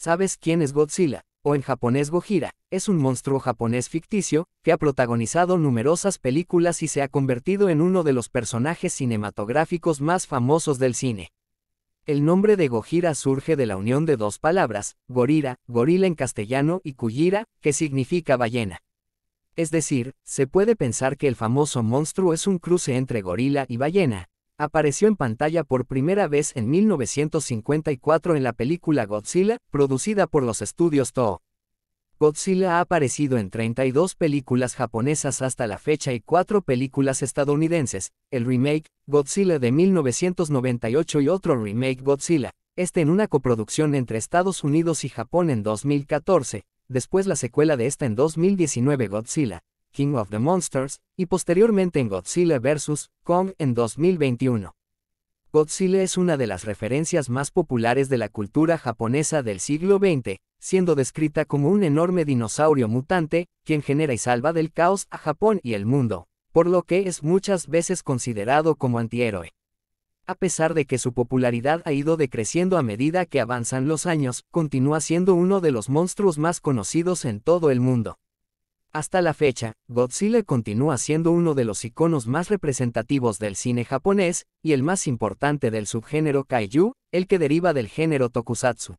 ¿Sabes quién es Godzilla? O en japonés Gojira, es un monstruo japonés ficticio que ha protagonizado numerosas películas y se ha convertido en uno de los personajes cinematográficos más famosos del cine. El nombre de Gojira surge de la unión de dos palabras, gorira, gorila en castellano y kujira, que significa ballena. Es decir, se puede pensar que el famoso monstruo es un cruce entre gorila y ballena, apareció en pantalla por primera vez en 1954 en la película Godzilla, producida por los estudios Toho. Godzilla ha aparecido en 32 películas japonesas hasta la fecha y cuatro películas estadounidenses, el remake Godzilla de 1998 y otro remake Godzilla, este en una coproducción entre Estados Unidos y Japón en 2014, después la secuela de esta en 2019 Godzilla, King of the Monsters, y posteriormente en Godzilla vs. Kong en 2021. Godzilla es una de las referencias más populares de la cultura japonesa del siglo XX, siendo descrita como un enorme dinosaurio mutante, quien genera y salva del caos a Japón y el mundo, por lo que es muchas veces considerado como antihéroe. A pesar de que su popularidad ha ido decreciendo a medida que avanzan los años, continúa siendo uno de los monstruos más conocidos en todo el mundo. Hasta la fecha, Godzilla continúa siendo uno de los iconos más representativos del cine japonés y el más importante del subgénero kaiju, el que deriva del género tokusatsu.